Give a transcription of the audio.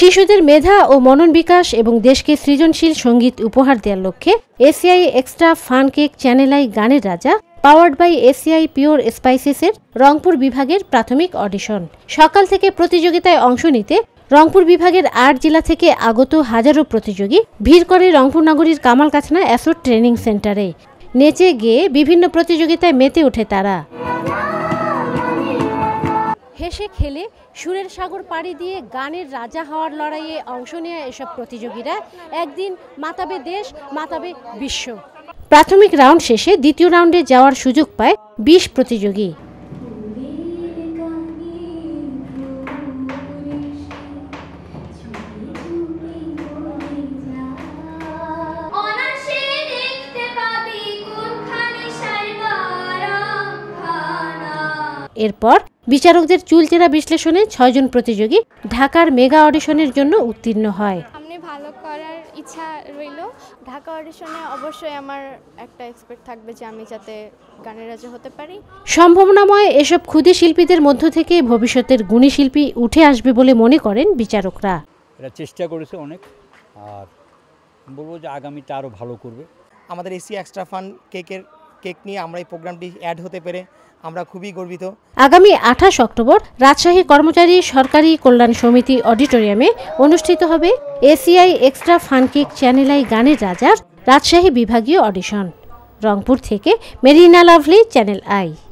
শিশুদের মেধা ও মনন বিকাশ এবং দেশকে সৃজনশীল সঙ্গীত উপহার দেওয়ার লক্ষ্যে ACI extra fun cake Channel i গানের রাজা পাওয়ার্ড বাই এসিআই পিওর স্পাইসেসের রংপুর বিভাগের প্রাথমিক অডিশন সকাল থেকে প্রতিযোগিতায় অংশ নিতে রংপুর বিভাগের আট জেলা থেকে আগত হাজারো প্রতিযোগী ভিড় করে রংপুর নগরীর কামাল কাছনা অ্যাসোট ট্রেনিং সেন্টারে নেচে গিয়ে বিভিন্ন প্রতিযোগিতায় মেতে ওঠে তারা হেসে খেলে সুরের সাগর পাড়ি দিয়ে গানের রাজা হওয়ার লড়াইয়ে অংশ নেয়া এসব প্রতিযোগীরা একদিন মাতাবে দেশ মাতাবে বিশ্ব প্রাথমিক রাউন্ড শেষে দ্বিতীয় রাউন্ডে যাওয়ার সুযোগ পায় বিশ প্রতিযোগী এরপর বিচারকদের চুলচেরা বিশ্লেষণে ছয়জন প্রতিযোগী ঢাকার মেগা অডিশনের জন্য উত্তীর্ণ হয় ভালো করার ইচ্ছা রইল ঢাকা অডিশনে অবশ্যই আমার একটা এক্সপেক্ট থাকবে যে আমি যাতে গানের রাজা হতে পারি সম্ভাবনাময় এসব ক্ষুদে শিল্পীদের মধ্য থেকে ভবিষ্যতের গুণী শিল্পী উঠে আসবে বলে মনে করেন বিচারকরা এটা চেষ্টা করেছে অনেক আর বলবো যে আগামীতে আরও ভালো করবে আমাদের এসি এক্সট্রা ফান্ড কেকের কেক নিয়ে আমরা এই প্রোগ্রামটি অ্যাড হতে পেরে আমরা খুবই গর্বিত আগামী আঠাশ অক্টোবর রাজশাহী কর্মচারী সরকারি কল্যাণ সমিতি অডিটোরিয়ামে অনুষ্ঠিত হবে এসিআই এক্সট্রা ফানকিক চ্যানেলাই গানের রাজার রাজশাহী বিভাগীয় অডিশন রংপুর থেকে মেরিনা লাভলি চ্যানেল আই